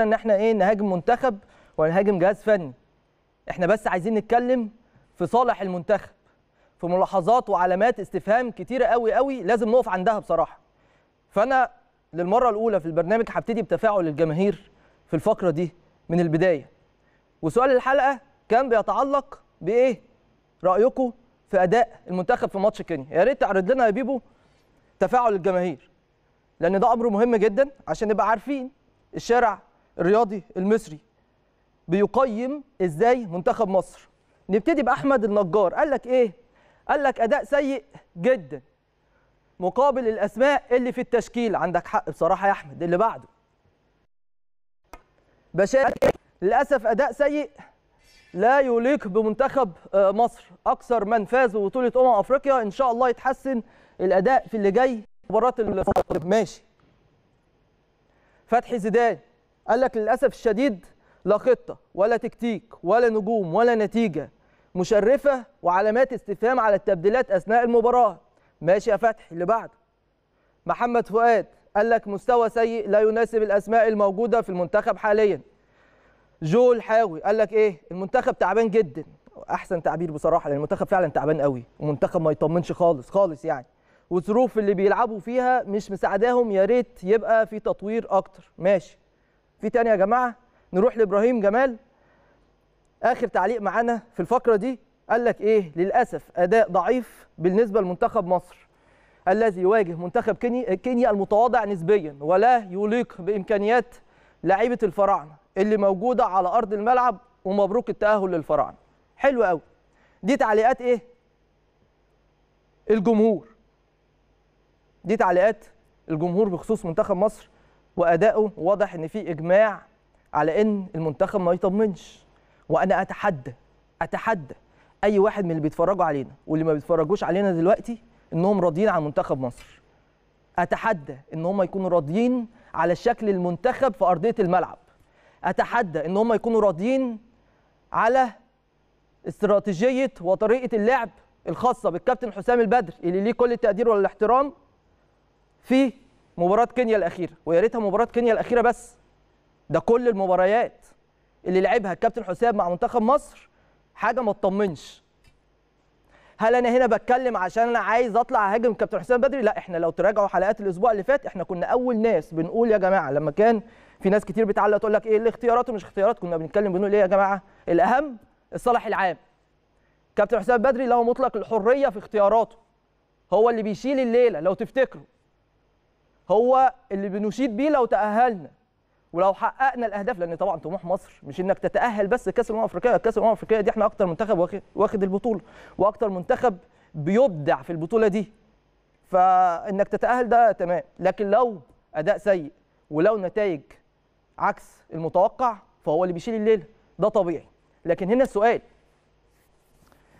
هدفنا ان احنا ايه نهاجم منتخب ولا نهاجم جهاز فني احنا بس عايزين نتكلم في صالح المنتخب في ملاحظات وعلامات استفهام كتيره قوي قوي لازم نقف عندها بصراحه فانا للمره الاولى في البرنامج هبتدي بتفاعل الجماهير في الفقره دي من البدايه وسؤال الحلقه كان بيتعلق بايه رايكم في اداء المنتخب في ماتش كينيا يا ريت تعرض لنا يا بيبو تفاعل الجماهير لان ده امر مهم جدا عشان نبقى عارفين الشارع الرياضي المصري بيقيم ازاي منتخب مصر نبتدي باحمد النجار قال لك ايه قال لك اداء سيء جدا مقابل الاسماء اللي في التشكيل عندك حق بصراحه يا احمد اللي بعده بشار للاسف اداء سيء لا يليق بمنتخب آه، مصر اكثر من فاز ببطوله امم افريقيا ان شاء الله يتحسن الاداء في اللي جاي مباراه ماشي فتحي زيدان قال لك للاسف الشديد لا خطه ولا تكتيك ولا نجوم ولا نتيجه مشرفه وعلامات استفهام على التبديلات اثناء المباراه ماشي يا فتحي اللي بعده محمد فؤاد قال لك مستوى سيء لا يناسب الاسماء الموجوده في المنتخب حاليا جول حاوي قال لك ايه المنتخب تعبان جدا احسن تعبير بصراحه لان المنتخب فعلا تعبان قوي ومنتخب ما يطمنش خالص خالص يعني والظروف اللي بيلعبوا فيها مش مساعداهم يا ريت يبقى في تطوير اكتر ماشي في تاني يا جماعه نروح لابراهيم جمال اخر تعليق معانا في الفقره دي قال لك ايه للاسف اداء ضعيف بالنسبه لمنتخب مصر الذي يواجه منتخب كينيا المتواضع نسبيا ولا يليق بامكانيات لعيبه الفراعنه اللي موجوده على ارض الملعب ومبروك التاهل للفراعنه حلو قوي دي تعليقات ايه الجمهور دي تعليقات الجمهور بخصوص منتخب مصر وأداؤه واضح ان في اجماع على ان المنتخب ما يطمنش وانا اتحدى اتحدى اي واحد من اللي بيتفرجوا علينا واللي ما بيتفرجوش علينا دلوقتي انهم راضيين عن منتخب مصر اتحدى ان هم يكونوا راضيين على شكل المنتخب في ارضيه الملعب اتحدى ان هم يكونوا راضيين على استراتيجيه وطريقه اللعب الخاصه بالكابتن حسام البدر اللي ليه كل التقدير والاحترام في مباراه كينيا الاخيره ويا ريتها مباراه كينيا الاخيره بس ده كل المباريات اللي لعبها الكابتن حسام مع منتخب مصر حاجه ما تطمنش هل انا هنا بتكلم عشان انا عايز اطلع اهاجم كابتن حسام بدري لا احنا لو تراجعوا حلقات الاسبوع اللي فات احنا كنا اول ناس بنقول يا جماعه لما كان في ناس كتير بتعلق تقول لك ايه الاختيارات ومش اختيارات كنا بنتكلم بنقول ايه يا جماعه الاهم الصالح العام كابتن حسام بدري له مطلق الحريه في اختياراته هو اللي بيشيل الليله لو تفتكروا هو اللي بنشيد بيه لو تاهلنا ولو حققنا الاهداف لان طبعا طموح مصر مش انك تتاهل بس كاس الامم الافريقيه كاس الامم الافريقيه دي احنا اكتر منتخب واخد البطوله واكتر منتخب بيبدع في البطوله دي فانك تتاهل ده تمام لكن لو اداء سيء ولو نتائج عكس المتوقع فهو اللي بيشيل الليله ده طبيعي لكن هنا السؤال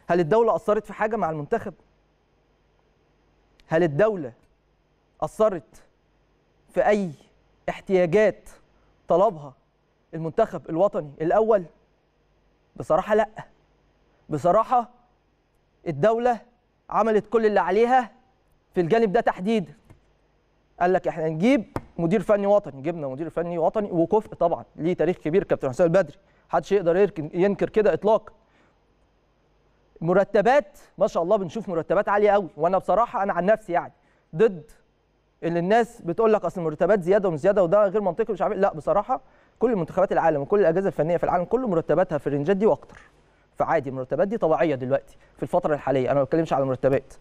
هل الدوله اثرت في حاجه مع المنتخب هل الدوله اثرت في اي احتياجات طلبها المنتخب الوطني الاول بصراحه لا بصراحه الدوله عملت كل اللي عليها في الجانب ده تحديدا قال لك احنا نجيب مدير فني وطني جبنا مدير فني وطني وكفء طبعا ليه تاريخ كبير كابتن حسام البدري محدش يقدر ينكر كده اطلاقا مرتبات ما شاء الله بنشوف مرتبات عاليه قوي وانا بصراحه انا عن نفسي يعني ضد اللي الناس بتقول لك اصل المرتبات زياده ومش زياده وده غير منطقي مش عارف إيه. لا بصراحه كل منتخبات العالم وكل الاجهزه الفنيه في العالم كله مرتباتها في الرنجات دي واكتر فعادي المرتبات دي طبيعيه دلوقتي في الفتره الحاليه انا ما بتكلمش على المرتبات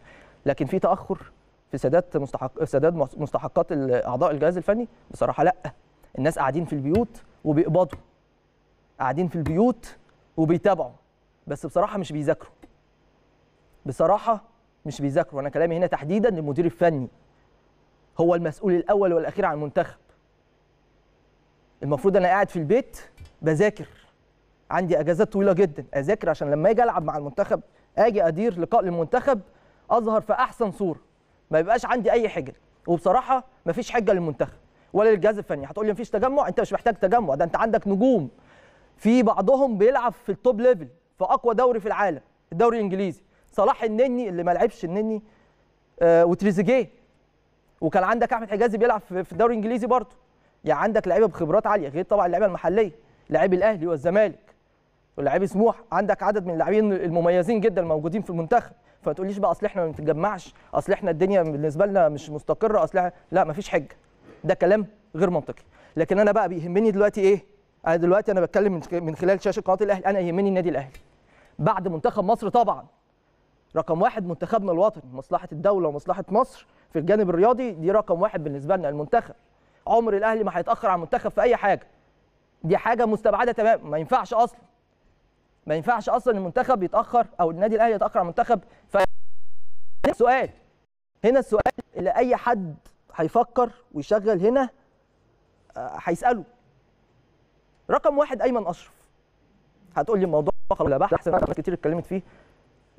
لكن في تاخر في سداد مستحق سداد مستحقات اعضاء الجهاز الفني بصراحه لا الناس قاعدين في البيوت وبيقبضوا قاعدين في البيوت وبيتابعوا بس بصراحه مش بيذاكروا بصراحه مش بيذاكروا انا كلامي هنا تحديدا للمدير الفني هو المسؤول الاول والاخير عن المنتخب المفروض انا قاعد في البيت بذاكر عندي اجازات طويله جدا اذاكر عشان لما اجي العب مع المنتخب اجي ادير لقاء للمنتخب اظهر في احسن صوره ما يبقاش عندي اي حجه وبصراحه ما فيش حجه للمنتخب ولا للجهاز الفني هتقول لي ما فيش تجمع انت مش محتاج تجمع ده انت عندك نجوم في بعضهم بيلعب في التوب ليفل في اقوى دوري في العالم الدوري الانجليزي صلاح النني اللي ما لعبش النني آه وتريزيجيه وكان عندك احمد حجازي بيلعب في الدوري الانجليزي برضه يعني عندك لعيبه بخبرات عاليه غير طبعا اللعيبه المحليه لاعبي الاهلي والزمالك ولاعبي سموح عندك عدد من اللاعبين المميزين جدا الموجودين في المنتخب فما تقوليش بقى اصل احنا ما بنتجمعش اصل احنا الدنيا بالنسبه لنا مش مستقره اصل لا مفيش حجه ده كلام غير منطقي لكن انا بقى بيهمني دلوقتي ايه انا دلوقتي انا بتكلم من خلال شاشه قناه الاهلي انا يهمني النادي الاهلي بعد منتخب مصر طبعا رقم واحد منتخبنا الوطني مصلحه الدوله ومصلحه مصر في الجانب الرياضي دي رقم واحد بالنسبه لنا المنتخب عمر الاهلي ما هيتاخر عن المنتخب في اي حاجه دي حاجه مستبعده تمام ما ينفعش اصلا ما ينفعش اصلا المنتخب يتاخر او النادي الاهلي يتاخر على المنتخب ف سؤال هنا السؤال اللي اي حد هيفكر ويشغل هنا آه، هيساله رقم واحد ايمن اشرف هتقول لي الموضوع خلاص بحث كتير اتكلمت فيه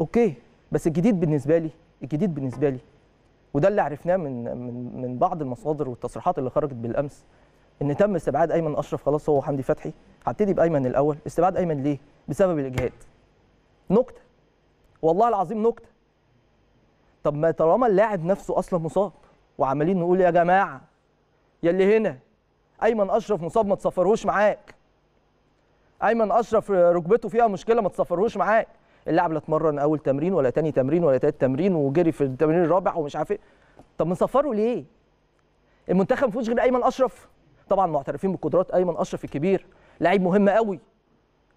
اوكي بس الجديد بالنسبه لي الجديد بالنسبه لي وده اللي عرفناه من من من بعض المصادر والتصريحات اللي خرجت بالامس ان تم استبعاد ايمن اشرف خلاص هو حمدي فتحي هبتدي بايمن الاول استبعاد ايمن ليه بسبب الاجهاد نكته والله العظيم نكته طب ما طالما اللاعب نفسه اصلا مصاب وعمالين نقول يا جماعه يا اللي هنا ايمن اشرف مصاب ما تسفرهوش معاك ايمن اشرف ركبته فيها مشكله ما تسفرهوش معاك اللاعب لا اتمرن اول تمرين ولا تاني تمرين ولا تالت تمرين وجري في التمرين الرابع ومش عارف ايه طب منصفره ليه المنتخب ما فيهوش غير ايمن اشرف طبعا معترفين بقدرات ايمن اشرف الكبير لعيب مهم قوي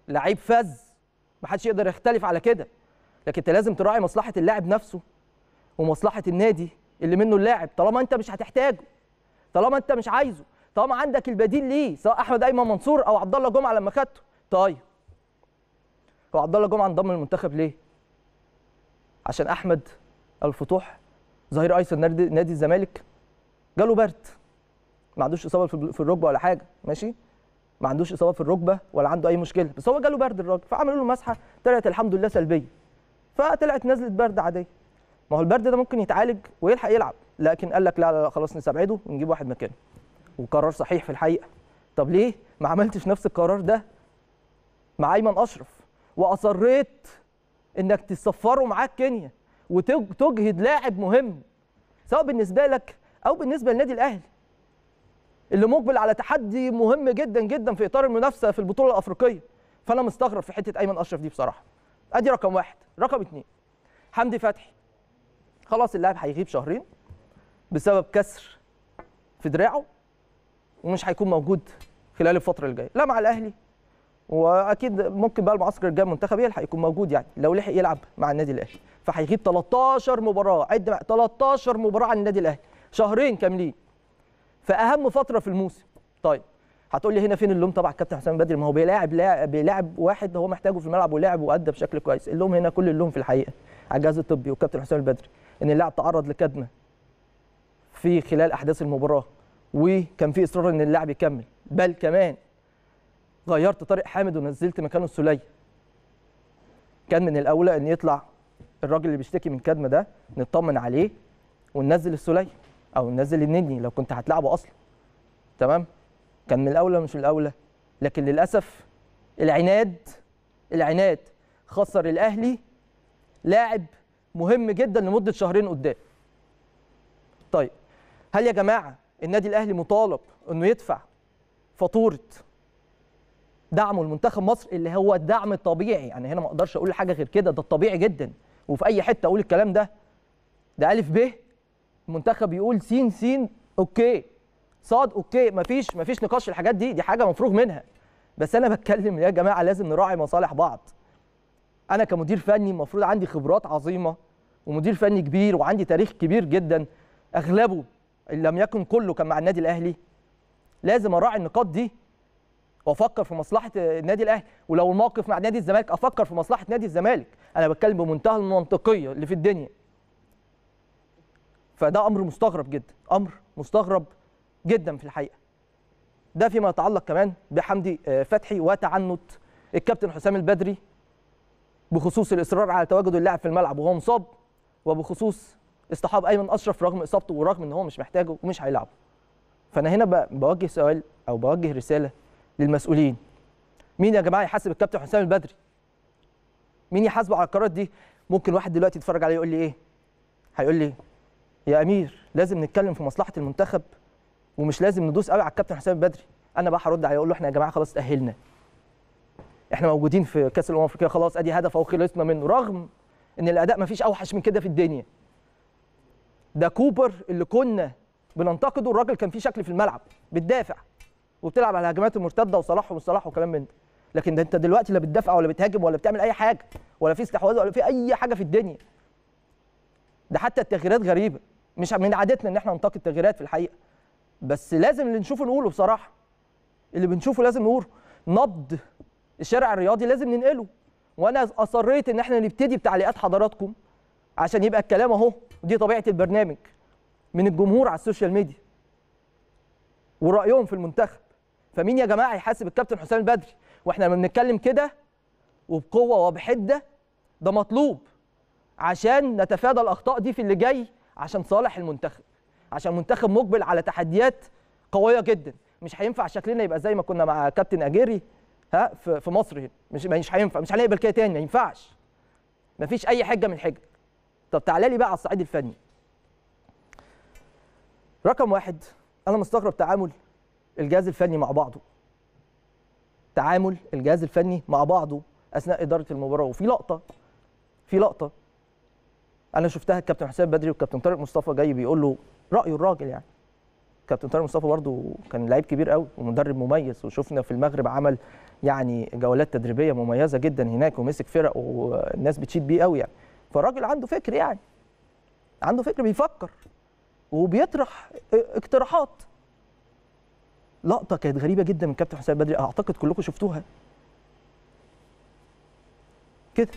لعيب فذ محدش يقدر يختلف على كده لكن انت لازم تراعي مصلحه اللاعب نفسه ومصلحه النادي اللي منه اللاعب طالما انت مش هتحتاجه طالما انت مش عايزه طالما عندك البديل ليه سواء احمد ايمن منصور او عبد الله جمعه لما خدته طيب هو عبد الله جمعه انضم للمنتخب ليه؟ عشان احمد الفتوح ظهير ايسر نادي, نادي الزمالك جاله برد ما عندوش اصابه في الركبه ولا حاجه ماشي ما عندوش اصابه في الركبه ولا عنده اي مشكله بس هو جاله برد الراجل فعملوا له مسحه طلعت الحمد لله سلبيه فطلعت نزله برد عاديه ما هو البرد ده ممكن يتعالج ويلحق يلعب لكن قال لك لا لا, لا خلاص نستبعده ونجيب واحد مكانه وقرار صحيح في الحقيقه طب ليه ما عملتش نفس القرار ده مع ايمن اشرف واصريت انك تسفره معاك كينيا وتجهد لاعب مهم سواء بالنسبه لك او بالنسبه للنادي الاهلي اللي مقبل على تحدي مهم جدا جدا في اطار المنافسه في البطوله الافريقيه فانا مستغرب في حته ايمن اشرف دي بصراحه ادي رقم واحد رقم اتنين حمدي فتحي خلاص اللاعب هيغيب شهرين بسبب كسر في دراعه ومش هيكون موجود خلال الفتره الجايه لا مع الاهلي واكيد ممكن بقى المعسكر الجاي المنتخب يلحق يكون موجود يعني لو لحق يلعب مع النادي الاهلي فهيغيب 13 مباراه عد 13 مباراه عن النادي الاهلي شهرين كاملين فاهم فتره في الموسم طيب هتقول لي هنا فين اللوم طبعا الكابتن حسام بدري ما هو بيلاعب بيلاعب واحد هو محتاجه في الملعب ولعب وادى بشكل كويس اللوم هنا كل اللوم في الحقيقه على الجهاز الطبي وكابتن حسام البدري ان اللاعب تعرض لكدمه في خلال احداث المباراه وكان في اصرار ان اللاعب يكمل بل كمان غيرت طارق حامد ونزلت مكانه السليه كان من الاولى ان يطلع الراجل اللي بيشتكي من كدمه ده نطمن عليه وننزل السليه او ننزل النني لو كنت هتلعبه اصلا تمام كان من الاولى مش الاولى لكن للاسف العناد العناد خسر الاهلي لاعب مهم جدا لمده شهرين قدام طيب هل يا جماعه النادي الاهلي مطالب انه يدفع فاتوره دعمه لمنتخب مصر اللي هو الدعم الطبيعي انا يعني هنا ما اقدرش اقول حاجه غير كده ده الطبيعي جدا وفي اي حته اقول الكلام ده ده الف ب المنتخب يقول سين سين اوكي صاد اوكي مفيش مفيش نقاش الحاجات دي دي حاجه مفروغ منها بس انا بتكلم يا جماعه لازم نراعي مصالح بعض انا كمدير فني المفروض عندي خبرات عظيمه ومدير فني كبير وعندي تاريخ كبير جدا اغلبه ان لم يكن كله كان مع النادي الاهلي لازم اراعي النقاط دي وافكر في مصلحه النادي الاهلي ولو الموقف مع نادي الزمالك افكر في مصلحه نادي الزمالك انا بتكلم بمنتهى المنطقيه اللي في الدنيا فده امر مستغرب جدا امر مستغرب جدا في الحقيقه ده فيما يتعلق كمان بحمدي آه، فتحي وتعنت الكابتن حسام البدري بخصوص الاصرار على تواجد اللاعب في الملعب وهو مصاب وبخصوص اصطحاب ايمن اشرف رغم اصابته ورغم ان هو مش محتاجه ومش هيلعب فانا هنا بوجه سؤال او بوجه رساله للمسؤولين مين يا جماعه يحاسب الكابتن حسام البدري مين يحاسبه على القرارات دي ممكن واحد دلوقتي يتفرج عليه يقول لي ايه هيقول لي يا امير لازم نتكلم في مصلحه المنتخب ومش لازم ندوس قوي على الكابتن حسام البدري انا بقى هرد عليه اقول له احنا يا جماعه خلاص تاهلنا احنا موجودين في كاس الامم الافريقيه خلاص ادي هدف او خلصنا منه رغم ان الاداء ما فيش اوحش من كده في الدنيا ده كوبر اللي كنا بننتقده الراجل كان فيه شكل في الملعب بتدافع وبتلعب على الهجمات المرتده وصلاح ومش صلاح وكلام من ده لكن ده انت دلوقتي لا بتدافع ولا بتهاجم ولا بتعمل اي حاجه ولا في استحواذ ولا في اي حاجه في الدنيا ده حتى التغييرات غريبه مش من عادتنا ان احنا ننتقد التغييرات في الحقيقه بس لازم اللي نشوفه نقوله بصراحه اللي بنشوفه لازم نقوله نبض الشارع الرياضي لازم ننقله وانا اصريت ان احنا نبتدي بتعليقات حضراتكم عشان يبقى الكلام اهو ودي طبيعه البرنامج من الجمهور على السوشيال ميديا ورايهم في المنتخب فمين يا جماعه هيحاسب الكابتن حسام البدري واحنا لما بنتكلم كده وبقوه وبحده ده مطلوب عشان نتفادى الاخطاء دي في اللي جاي عشان صالح المنتخب عشان المنتخب مقبل على تحديات قويه جدا مش هينفع شكلنا يبقى زي ما كنا مع كابتن اجيري ها في مصر هنا مش مش هينفع مش هنقبل كده تاني ما ينفعش مفيش اي حجه من حجه طب تعالى لي بقى على الصعيد الفني رقم واحد انا مستغرب تعامل الجهاز الفني مع بعضه تعامل الجهاز الفني مع بعضه اثناء اداره المباراه وفي لقطه في لقطه انا شفتها الكابتن حسام بدري والكابتن طارق مصطفى جاي بيقول له رايه الراجل يعني كابتن طارق مصطفى برضه كان لعيب كبير قوي ومدرب مميز وشفنا في المغرب عمل يعني جولات تدريبيه مميزه جدا هناك ومسك فرق والناس بتشيد بيه قوي يعني فالراجل عنده فكر يعني عنده فكر بيفكر وبيطرح اقتراحات لقطه كانت غريبه جدا من كابتن حسام بدري اعتقد كلكم شفتوها كده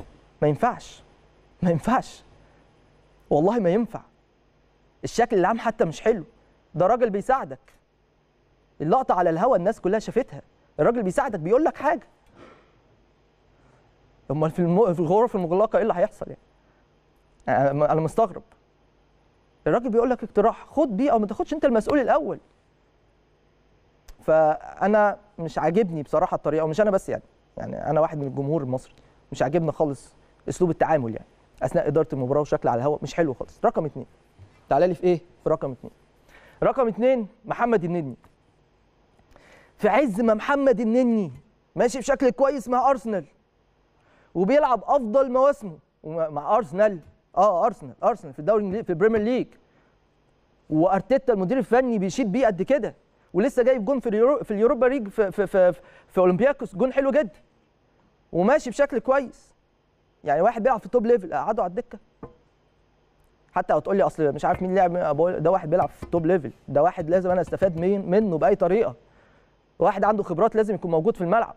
ما ينفعش ما ينفعش والله ما ينفع الشكل العام حتى مش حلو ده راجل بيساعدك اللقطه على الهوا الناس كلها شافتها الراجل بيساعدك بيقول لك حاجه امال في الغرف المغلقه ايه اللي هيحصل يعني انا مستغرب الراجل بيقول لك اقتراح خد بيه او ما تاخدش انت المسؤول الاول فانا مش عاجبني بصراحه الطريقه ومش انا بس يعني يعني انا واحد من الجمهور المصري مش عاجبني خالص اسلوب التعامل يعني اثناء اداره المباراه وشكل على الهواء مش حلو خالص رقم اثنين تعالى لي في ايه في رقم اثنين رقم اثنين محمد النني في عز ما محمد النني ماشي بشكل كويس مع ارسنال وبيلعب افضل مواسمه مع ارسنال اه ارسنال ارسنال في الدوري في البريمير ليج وارتيتا المدير الفني بيشيد بيه قد كده ولسه جايب جون في اليورو في اليوروبا ليج في في في, في اولمبياكوس جون حلو جدا وماشي بشكل كويس يعني واحد بيلعب في توب ليفل اقعده على الدكه حتى لو تقول لي اصل مش عارف مين لعب ده واحد بيلعب في توب ليفل ده واحد لازم انا استفاد مين منه باي طريقه واحد عنده خبرات لازم يكون موجود في الملعب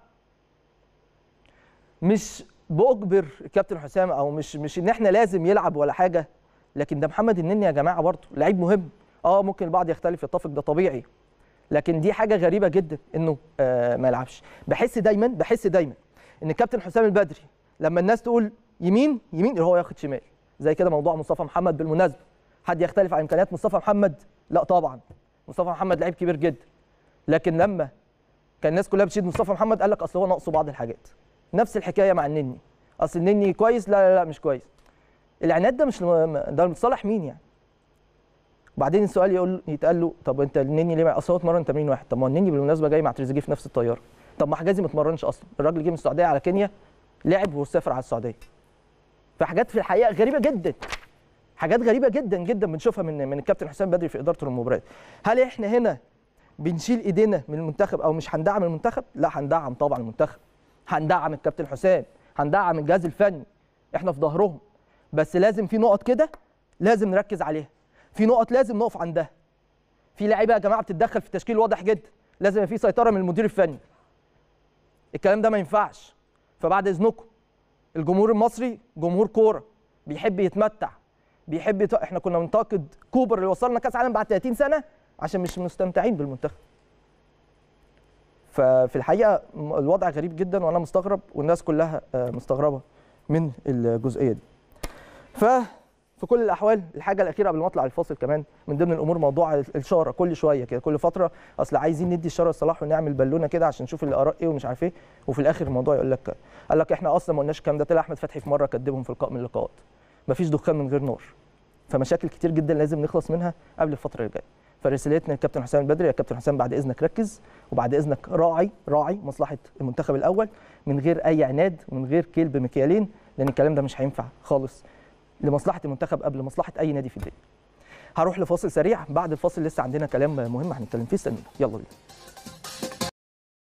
مش بأجبر الكابتن حسام او مش مش ان احنا لازم يلعب ولا حاجه لكن ده محمد النني يا جماعه برضه لعيب مهم اه ممكن البعض يختلف يتفق ده طبيعي لكن دي حاجه غريبه جدا انه آه، ما يلعبش بحس دايما بحس دايما ان الكابتن حسام البدري لما الناس تقول يمين يمين هو ياخد شمال زي كده موضوع مصطفى محمد بالمناسبه حد يختلف عن امكانيات مصطفى محمد لا طبعا مصطفى محمد لعيب كبير جدا لكن لما كان الناس كلها بتشيد مصطفى محمد قال لك اصل هو ناقصه بعض الحاجات نفس الحكايه مع النني اصل النني كويس لا لا لا مش كويس العناد ده مش ده لصالح مين يعني وبعدين السؤال يقول يتقال له طب انت النني ليه اصل هو اتمرن تمرين واحد طب ما النني بالمناسبه جاي مع تريزيجيه في نفس الطياره طب ما حجازي ما اتمرنش اصلا الراجل جه من السعوديه على كينيا لعب وسافر على السعوديه فحاجات في الحقيقه غريبه جدا حاجات غريبه جدا جدا بنشوفها من من الكابتن حسام بدري في اداره المباريات هل احنا هنا بنشيل ايدينا من المنتخب او مش هندعم المنتخب لا هندعم طبعا المنتخب هندعم الكابتن حسام هندعم الجهاز الفني احنا في ظهرهم بس لازم في نقط كده لازم نركز عليها في نقط لازم نقف عندها في لعيبه يا جماعه بتتدخل في التشكيل واضح جدا لازم يبقى في سيطره من المدير الفني الكلام ده ما ينفعش فبعد اذنكم الجمهور المصري جمهور كوره بيحب يتمتع بيحب يت... احنا كنا بننتقد كوبر اللي وصلنا كاس عالم بعد 30 سنه عشان مش مستمتعين بالمنتخب ففي الحقيقه الوضع غريب جدا وانا مستغرب والناس كلها آه، مستغربه من الجزئيه دي ف في كل الاحوال الحاجه الاخيره قبل ما اطلع الفاصل كمان من ضمن الامور موضوع الشاره كل شويه كده كل فتره اصل عايزين ندي الشاره لصلاح ونعمل بالونه كده عشان نشوف الاراء ايه ومش عارف ايه وفي الاخر الموضوع يقول لك قال لك احنا اصلا ما قلناش الكلام ده طلع احمد فتحي في مره كدبهم في لقاء من اللقاءات مفيش دخان من غير نار فمشاكل كتير جدا لازم نخلص منها قبل الفتره اللي جايه فرسالتنا للكابتن حسام البدري يا كابتن حسام بعد اذنك ركز وبعد اذنك راعي راعي مصلحه المنتخب الاول من غير اي عناد ومن غير كلب مكيالين لان الكلام ده مش هينفع خالص لمصلحه المنتخب قبل مصلحه اي نادي في الدنيا هروح لفاصل سريع بعد الفاصل لسه عندنا كلام مهم هنتكلم فيه استنونا يلا بينا